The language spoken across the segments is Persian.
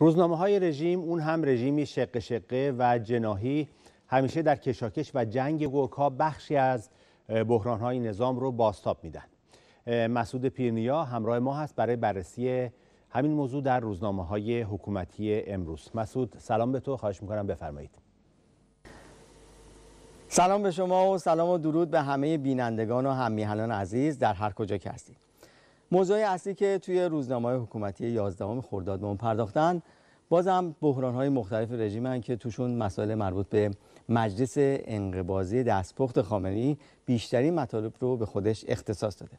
روزنامه های رژیم اون هم رژیمی شق شقه و جناهی همیشه در کشاکش و جنگ گورکا بخشی از بحران های نظام رو باستاب میدن مسعود پیرنیا همراه ما هست برای بررسی همین موضوع در روزنامه های حکومتی امروز مسعود سلام به تو خواهش میکنم بفرمایید سلام به شما و سلام و درود به همه بینندگان و همیهنان عزیز در هر کجا که هستید موضوع اصلی که توی روزنامه حکومتی 11 خرداد به اون پرداختن بازم بحران های مختلف هن که توشون مسائل مربوط به مجلس دست دستپخت خامنی بیشترین مطالب رو به خودش اختصاص داده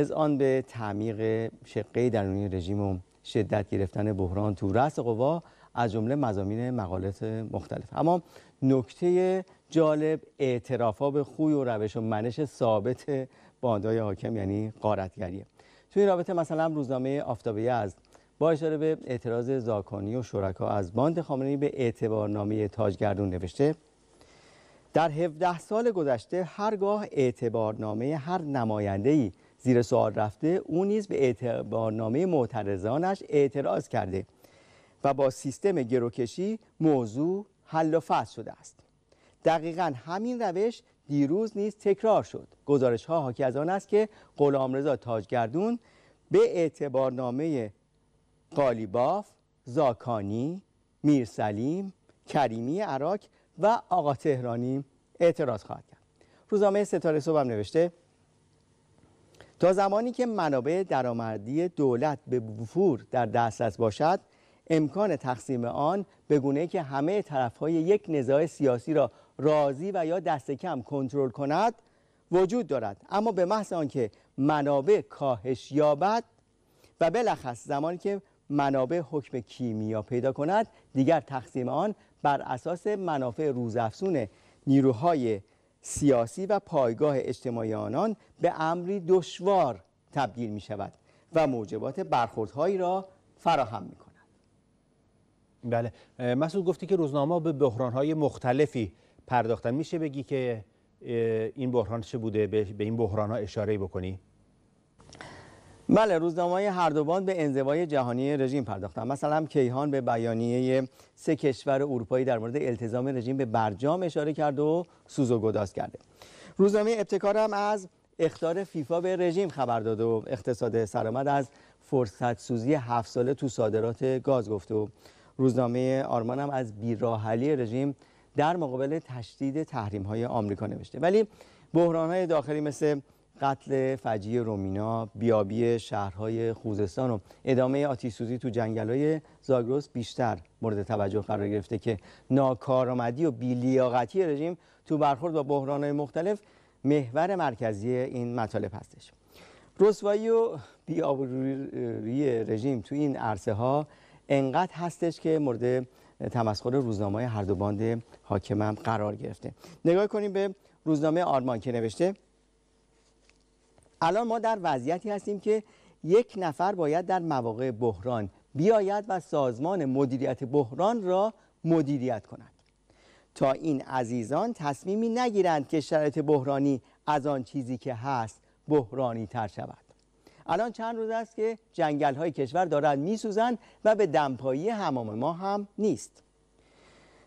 از آن به تعمیق شقه درونی رژیم و شدت گرفتن بحران تو رأس قوا از جمله مزامین مقالات مختلف اما نکته جالب اعترافا به خوی و روش و منش ثابت باندای حاکم یعنی قارتگریه توی رابطه مثلا روزنامه آفتاب یزد با اشاره به اعتراض زاکانی و شرکا از باند خامنه‌ای به اعتبارنامه تاجگردون نوشته در 17 سال گذشته هرگاه اعتبارنامه هر نماینده‌ای زیر سوال رفته او نیز به اعتبارنامه معترضانش اعتراض کرده و با سیستم گروکشی موضوع حل و فصل شده است دقیقا همین روش دیروز نیز تکرار شد گزارش ها حاکی از آن است که غلامرضا تاجگردون به اعتبارنامه قالیباف زاکانی میرسلیم کریمی عراک و آقا تهرانی اعتراض خواهد کرد روزنامه ستاره صبح هم نوشته تا زمانی که منابع درآمدی دولت به وفور در دسترس باشد امکان تقسیم آن به گونه که همه طرفهای یک نزاع سیاسی را راضی و یا دست کم کنترل کند وجود دارد اما به محض آنکه منابع کاهش یابد و بلخص زمانی که منابع حکم کیمیا پیدا کند دیگر تقسیم آن بر اساس منافع روزافزون نیروهای سیاسی و پایگاه اجتماعی آنان به امری دشوار تبدیل می شود و موجبات برخوردهایی را فراهم می کند. بله مسعود گفتی که روزنامه به بحرانهای مختلفی پرداختن میشه بگی که این بحران چه بوده به این بحران ها اشاره بکنی بله روزنامه هر دو به انزوای جهانی رژیم پرداختن مثلا کیهان به بیانیه سه کشور اروپایی در مورد التزام رژیم به برجام اشاره کرد و سوز و گداز کرده روزنامه ابتکار هم از اختار فیفا به رژیم خبر داد و اقتصاد سرآمد از فرصت سوزی هفت ساله تو صادرات گاز گفت و روزنامه آرمان هم از بیراحلی رژیم در مقابل تشدید تحریم های آمریکا نوشته ولی بحران های داخلی مثل قتل فجی رومینا، بیابی شهرهای خوزستان و ادامه آتیسوزی تو های زاگروس بیشتر مورد توجه قرار گرفته که ناکارآمدی و بیلیاقتی رژیم تو برخورد با های مختلف محور مرکزی این مطالب هستش. رسوایی و بیابروی رژیم تو این عرصه ها انقدر هستش که مورد تمسخر روزنامه هر دو باند حاکم هم قرار گرفته نگاه کنیم به روزنامه آرمان که نوشته الان ما در وضعیتی هستیم که یک نفر باید در مواقع بحران بیاید و سازمان مدیریت بحران را مدیریت کند تا این عزیزان تصمیمی نگیرند که شرایط بحرانی از آن چیزی که هست بحرانی تر شود الان چند روز است که جنگل های کشور دارند میسوزند و به دمپایی حمام ما هم نیست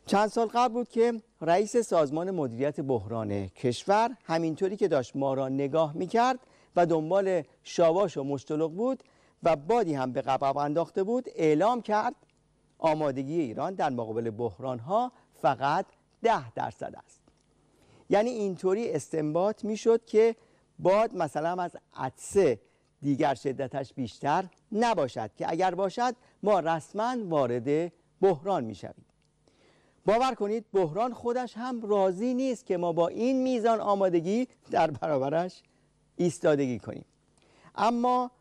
چند سال قبل بود که رئیس سازمان مدیریت بحران کشور همینطوری که داشت ما را نگاه میکرد و دنبال شاباش و مشتلق بود و بادی هم به قباب انداخته بود اعلام کرد آمادگی ایران در مقابل بحران ها فقط ده درصد است یعنی اینطوری استنباط میشد که باد مثلا از عدسه دیگر شدتش بیشتر نباشد که اگر باشد ما رسما وارد بحران میشویم باور کنید بحران خودش هم راضی نیست که ما با این میزان آمادگی در برابرش ایستادگی کنیم اما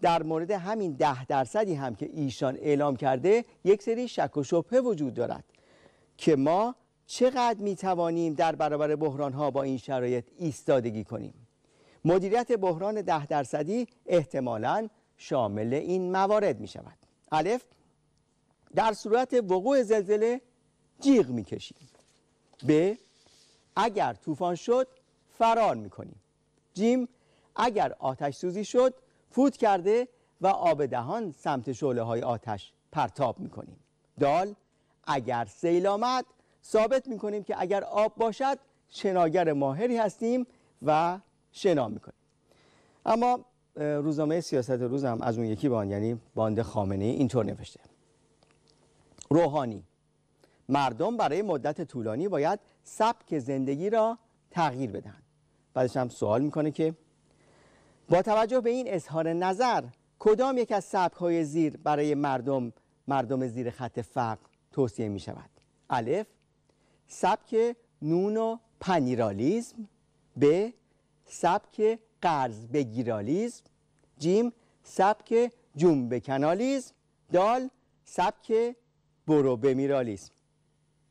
در مورد همین ده درصدی هم که ایشان اعلام کرده یک سری شک و شبهه وجود دارد که ما چقدر می توانیم در برابر بحران ها با این شرایط ایستادگی کنیم مدیریت بحران ده درصدی احتمالا شامل این موارد می شود الف در صورت وقوع زلزله جیغ می کشیم ب اگر طوفان شد فرار می کنیم جیم اگر آتش سوزی شد فوت کرده و آب دهان سمت شعله های آتش پرتاب می کنیم دال اگر سیل آمد ثابت می کنیم که اگر آب باشد شناگر ماهری هستیم و شنا میکنه اما روزنامه سیاست روز هم از اون یکی بان یعنی باند خامنه اینطور نوشته روحانی مردم برای مدت طولانی باید سبک زندگی را تغییر بدن بعدش هم سوال میکنه که با توجه به این اظهار نظر کدام یک از سبک های زیر برای مردم مردم زیر خط فقر توصیه می شود الف سبک نون و پنیرالیزم به سبک قرض به جیم سبک جوم به کنالیزم دال سبک برو به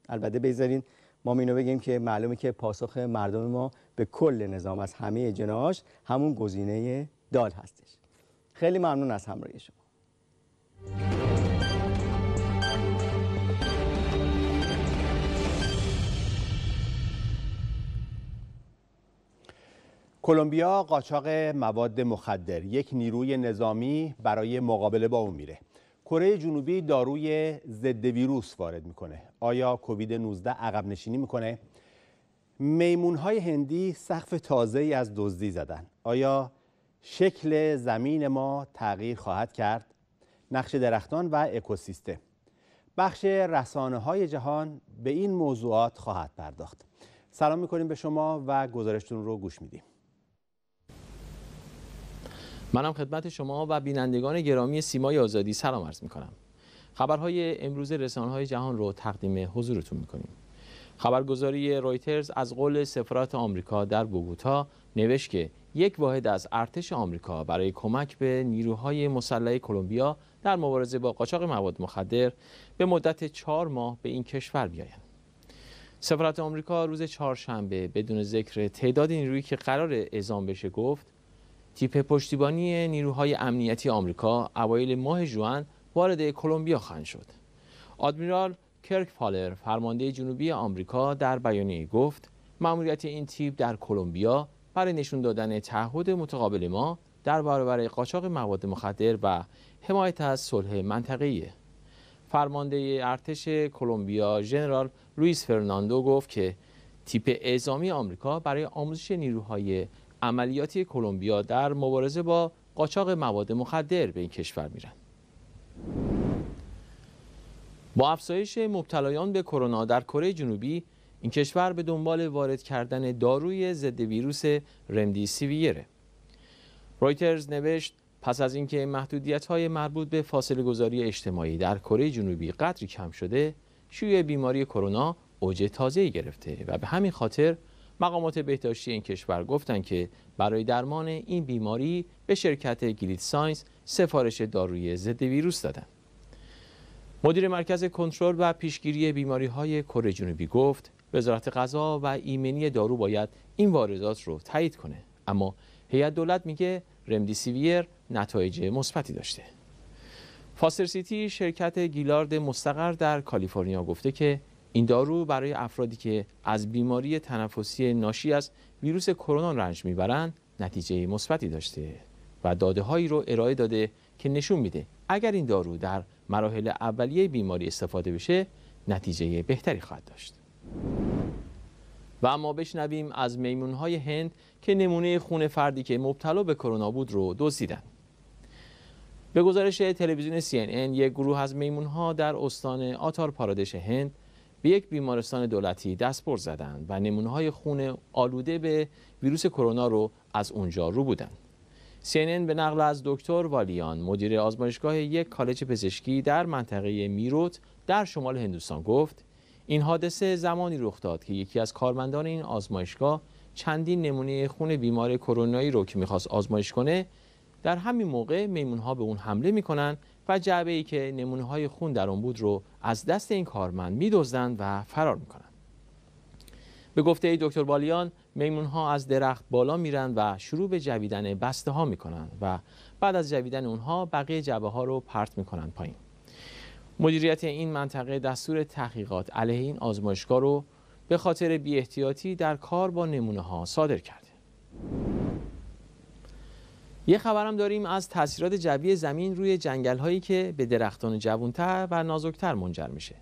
البته بذارین ما اینو بگیم که معلومه که پاسخ مردم ما به کل نظام از همه جناش همون گزینه دال هستش خیلی ممنون از همراهی شما کلمبیا قاچاق مواد مخدر یک نیروی نظامی برای مقابله با اون میره کره جنوبی داروی ضد ویروس وارد میکنه آیا کووید 19 عقب نشینی میکنه میمون های هندی سقف تازه ای از دزدی زدن آیا شکل زمین ما تغییر خواهد کرد نقش درختان و اکوسیستم بخش رسانه های جهان به این موضوعات خواهد پرداخت سلام میکنیم به شما و گزارشتون رو گوش میدیم منم خدمت شما و بینندگان گرامی سیمای آزادی سلام عرض می خبرهای امروز رسانه‌های جهان رو تقدیم حضورتون می‌کنیم. خبرگزاری رویترز از قول سفارت آمریکا در بوگوتا نوشت که یک واحد از ارتش آمریکا برای کمک به نیروهای مسلح کلمبیا در مبارزه با قاچاق مواد مخدر به مدت چهار ماه به این کشور بیاین سفارت آمریکا روز چهارشنبه بدون ذکر تعداد نیرویی که قرار اعزام بشه گفت تیپ پشتیبانی نیروهای امنیتی آمریکا اوایل ماه جوان وارد کلمبیا خواهند شد. آدمیرال کرک پالر فرمانده جنوبی آمریکا در بیانیه گفت مأموریت این تیپ در کلمبیا برای نشون دادن تعهد متقابل ما در برابر قاچاق مواد مخدر و حمایت از صلح منطقه‌ای فرمانده ارتش کلمبیا ژنرال لوئیس فرناندو گفت که تیپ اعزامی آمریکا برای آموزش نیروهای عملیاتی کلمبیا در مبارزه با قاچاق مواد مخدر به این کشور میرن. با افزایش مبتلایان به کرونا در کره جنوبی این کشور به دنبال وارد کردن داروی ضد ویروس سیویره. رویترز نوشت پس از اینکه محدودیت های مربوط به فاصله گذاری اجتماعی در کره جنوبی قدری کم شده شیوع بیماری کرونا اوج تازه گرفته و به همین خاطر مقامات بهداشتی این کشور گفتند که برای درمان این بیماری به شرکت گلید ساینس سفارش داروی ضد ویروس دادند. مدیر مرکز کنترل و پیشگیری بیماری های کره جنوبی گفت وزارت غذا و ایمنی دارو باید این واردات رو تایید کنه اما هیئت دولت میگه رمدی سیویر نتایج مثبتی داشته فاستر سیتی شرکت گیلارد مستقر در کالیفرنیا گفته که این دارو برای افرادی که از بیماری تنفسی ناشی از ویروس کرونا رنج میبرند نتیجه مثبتی داشته و داده هایی رو ارائه داده که نشون میده اگر این دارو در مراحل اولیه بیماری استفاده بشه نتیجه بهتری خواهد داشت و اما بشنویم از های هند که نمونه خون فردی که مبتلا به کرونا بود رو دزدیدند به گزارش تلویزیون CNN یک گروه از میمونها در استان آتار پارادش هند به یک بیمارستان دولتی دستبر زدند و نمونه های خون آلوده به ویروس کرونا رو از اونجا رو بودند. CNN به نقل از دکتر والیان مدیر آزمایشگاه یک کالج پزشکی در منطقه میروت در شمال هندوستان گفت این حادثه زمانی رخ داد که یکی از کارمندان این آزمایشگاه چندین نمونه خون بیمار کرونایی رو که میخواست آزمایش کنه در همین موقع میمون ها به اون حمله میکنن و جعبه ای که نمونه های خون در آن بود رو از دست این کارمند میدزدند و فرار میکنن به گفته ای دکتر بالیان میمون ها از درخت بالا میرن و شروع به جویدن بسته ها میکنن و بعد از جویدن اونها بقیه جعبه ها رو پرت میکنن پایین مدیریت این منطقه دستور تحقیقات علیه این آزمایشگاه رو به خاطر بی احتیاطی در کار با نمونه ها صادر کرده یه خبرم داریم از تاثیرات جوی زمین روی جنگل هایی که به درختان جوانتر و نازکتر منجر میشه.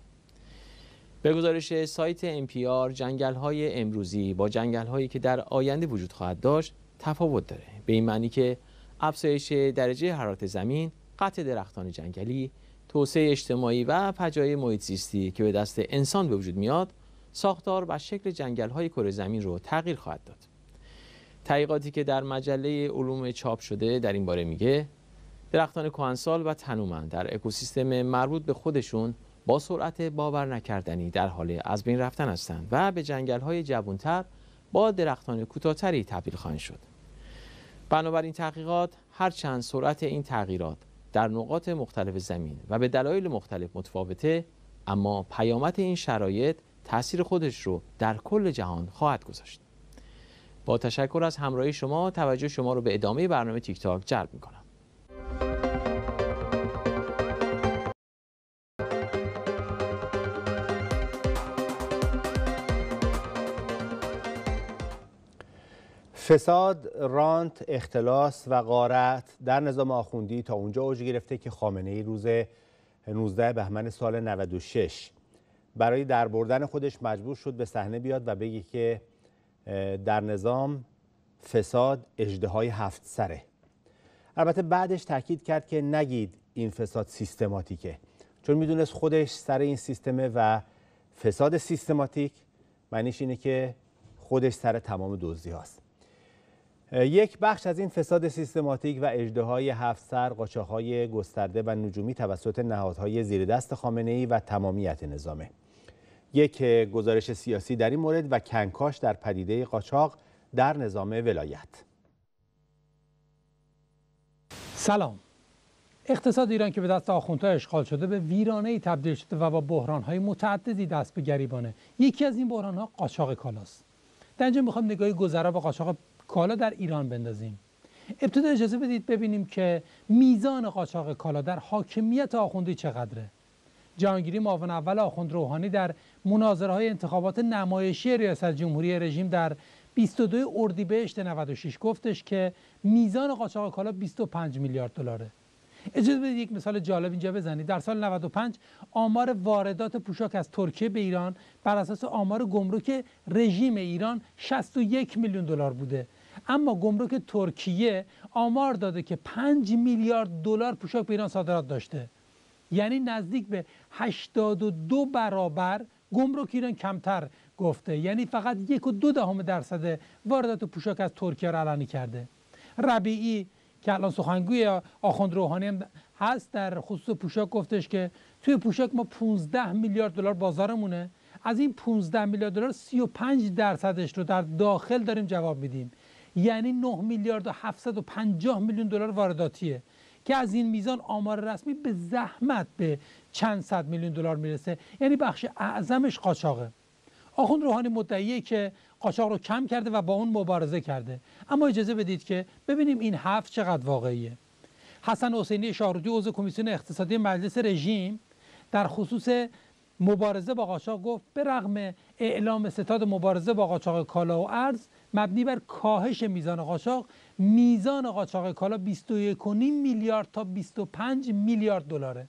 به گزارش سایت NPR جنگل های امروزی با جنگل هایی که در آینده وجود خواهد داشت تفاوت داره. به این معنی که افزایش درجه حرارت زمین، قطع درختان جنگلی، توسعه اجتماعی و فجایع محیط زیستی که به دست انسان به وجود میاد، ساختار و شکل جنگل های کره زمین رو تغییر خواهد داد. تحقیقاتی که در مجله علوم چاپ شده در این باره میگه درختان کهنسال و تنومند در اکوسیستم مربوط به خودشون با سرعت باور نکردنی در حال از بین رفتن هستند و به جنگل های جوانتر با درختان کوتاهتری تبدیل خواهند شد بنابراین تحقیقات هرچند سرعت این تغییرات در نقاط مختلف زمین و به دلایل مختلف متفاوته اما پیامد این شرایط تاثیر خودش رو در کل جهان خواهد گذاشت با تشکر از همراهی شما توجه شما رو به ادامه برنامه تیک تاک جلب کنم فساد، رانت، اختلاس و غارت در نظام آخوندی تا اونجا اوج گرفته که خامنه ای روز 19 بهمن سال 96 برای دربردن خودش مجبور شد به صحنه بیاد و بگه که در نظام فساد اجدهای هفت سره البته بعدش تاکید کرد که نگید این فساد سیستماتیکه چون میدونست خودش سر این سیستمه و فساد سیستماتیک معنیش اینه که خودش سر تمام دوزی هاست یک بخش از این فساد سیستماتیک و اجده های هفت سر قاچاق های گسترده و نجومی توسط نهادهای زیر دست خامنه ای و تمامیت نظامه یک گزارش سیاسی در این مورد و کنکاش در پدیده قاچاق در نظام ولایت سلام اقتصاد ایران که به دست آخوندها اشغال شده به ویرانه ای تبدیل شده و با بحران های متعددی دست به گریبانه یکی از این بحران ها قاچاق کالاست در اینجا میخوام نگاهی گذرا به قاچاق کالا در ایران بندازیم ابتدا اجازه بدید ببینیم که میزان قاچاق کالا در حاکمیت آخوندی چقدره جهانگیری معاون اول آخوند روحانی در مناظره های انتخابات نمایشی ریاست جمهوری رژیم در 22 اردیبهشت 96 گفتش که میزان قاچاق کالا 25 میلیارد دلاره اجازه بدید یک مثال جالب اینجا بزنید در سال 95 آمار واردات پوشاک از ترکیه به ایران بر اساس آمار گمرک رژیم ایران 61 میلیون دلار بوده اما گمرک ترکیه آمار داده که 5 میلیارد دلار پوشاک به ایران صادرات داشته یعنی نزدیک به 82 برابر گمرک ایران کمتر گفته یعنی فقط یک و دو دهم درصد واردات پوشاک از ترکیه را علنی کرده ربیعی که الان سخنگوی آخوند روحانی هم هست در خصوص پوشاک گفتش که توی پوشاک ما 15 میلیارد دلار بازارمونه از این 15 میلیارد دلار 35 درصدش رو در داخل داریم جواب میدیم یعنی 9 میلیارد و 750 میلیون دلار وارداتیه که از این میزان آمار رسمی به زحمت به چند صد میلیون دلار میرسه یعنی بخش اعظمش قاچاقه آخوند روحانی مدعیه که قاچاق رو کم کرده و با اون مبارزه کرده اما اجازه بدید که ببینیم این هفت چقدر واقعیه حسن حسینی شاهرودی عضو کمیسیون اقتصادی مجلس رژیم در خصوص مبارزه با قاچاق گفت به رغم اعلام ستاد مبارزه با قاچاق کالا و ارز مبنی بر کاهش میزان قاچاق میزان قاچاق کالا 21.5 میلیارد تا 25 میلیارد دلاره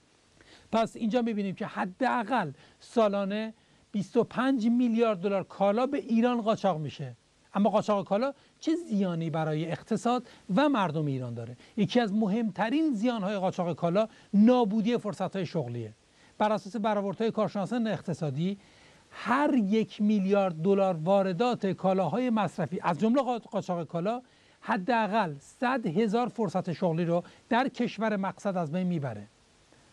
پس اینجا میبینیم که حداقل سالانه 25 میلیارد دلار کالا به ایران قاچاق میشه اما قاچاق کالا چه زیانی برای اقتصاد و مردم ایران داره یکی از مهمترین زیانهای قاچاق کالا نابودی فرصتهای شغلیه بر اساس برآوردهای کارشناسان اقتصادی هر یک میلیارد دلار واردات کالاهای مصرفی از جمله قاچاق کالا حداقل 100 هزار فرصت شغلی رو در کشور مقصد از بین میبره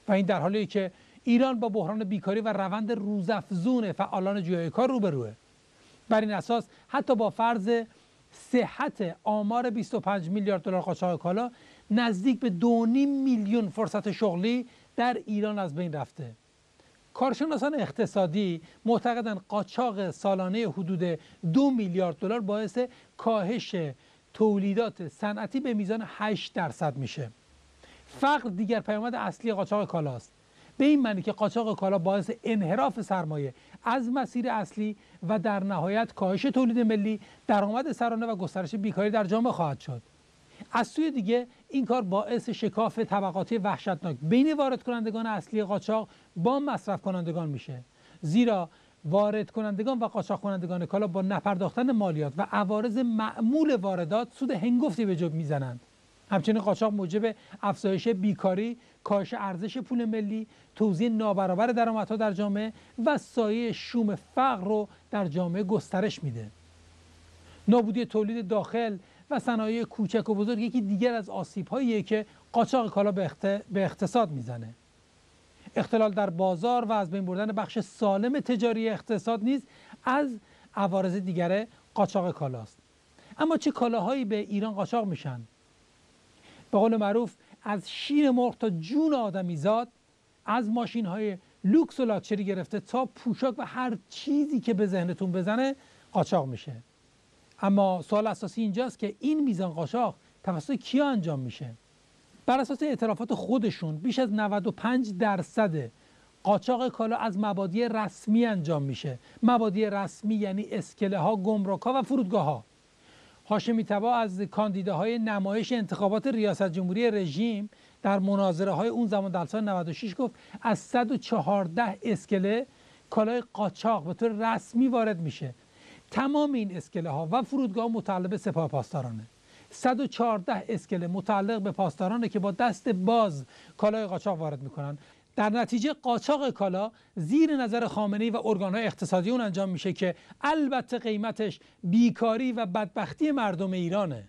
و این در حالی که ایران با بحران بیکاری و روند روزافزون فعالان جویای کار روبروه بر این اساس حتی با فرض صحت آمار 25 میلیارد دلار قاچاق کالا نزدیک به 2.5 میلیون فرصت شغلی در ایران از بین رفته کارشناسان اقتصادی معتقدن قاچاق سالانه حدود دو میلیارد دلار باعث کاهش تولیدات صنعتی به میزان 8 درصد میشه فقر دیگر پیامد اصلی قاچاق کالاست به این معنی که قاچاق کالا باعث انحراف سرمایه از مسیر اصلی و در نهایت کاهش تولید ملی درآمد سرانه و گسترش بیکاری در جامعه خواهد شد از سوی دیگه این کار باعث شکاف طبقاتی وحشتناک بین وارد کنندگان اصلی قاچاق با مصرف کنندگان میشه زیرا وارد کنندگان و قاچاق کنندگان کالا با نپرداختن مالیات و عوارض معمول واردات سود هنگفتی به جب میزنند همچنین قاچاق موجب افزایش بیکاری، کاهش ارزش پول ملی، توزیع نابرابر درآمدها در جامعه و سایه شوم فقر رو در جامعه گسترش میده. نابودی تولید داخل و صنایع کوچک و بزرگ یکی دیگر از آسیب هاییه که قاچاق کالا به, اقتصاد میزنه اختلال در بازار و از بین بردن بخش سالم تجاری اقتصاد نیز از عوارض دیگر قاچاق کالاست اما چه کالاهایی به ایران قاچاق میشن به قول معروف از شیر مرغ تا جون زاد از ماشین های لوکس و لاکچری گرفته تا پوشاک و هر چیزی که به ذهنتون بزنه قاچاق میشه اما سوال اساسی اینجاست که این میزان قاچاق توسط کی انجام میشه بر اساس اعترافات خودشون بیش از 95 درصد قاچاق کالا از مبادی رسمی انجام میشه مبادی رسمی یعنی اسکله ها گمرک ها و فرودگاه ها هاشمی تبا از کاندیداهای نمایش انتخابات ریاست جمهوری رژیم در مناظره های اون زمان در سال 96 گفت از 114 اسکله کالای قاچاق به طور رسمی وارد میشه تمام این اسکله ها و فرودگاه متعلق به سپاه پاسدارانه 114 اسکله متعلق به پاسدارانه که با دست باز کالای قاچاق وارد میکنن در نتیجه قاچاق کالا زیر نظر خامنه و ارگانهای اقتصادی اون انجام میشه که البته قیمتش بیکاری و بدبختی مردم ایرانه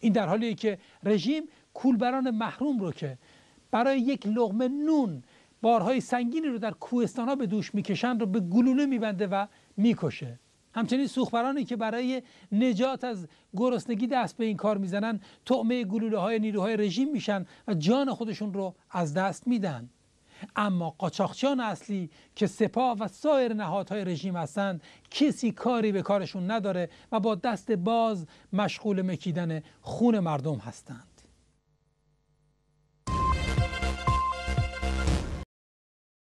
این در حالیه که رژیم کولبران محروم رو که برای یک لغمه نون بارهای سنگینی رو در ها به دوش میکشن رو به گلوله میبنده و میکشه همچنین سوخبرانی که برای نجات از گرسنگی دست به این کار میزنن تعمه گلوله های نیروهای رژیم میشن و جان خودشون رو از دست میدن اما قاچاقچیان اصلی که سپاه و سایر نهادهای رژیم هستند کسی کاری به کارشون نداره و با دست باز مشغول مکیدن خون مردم هستند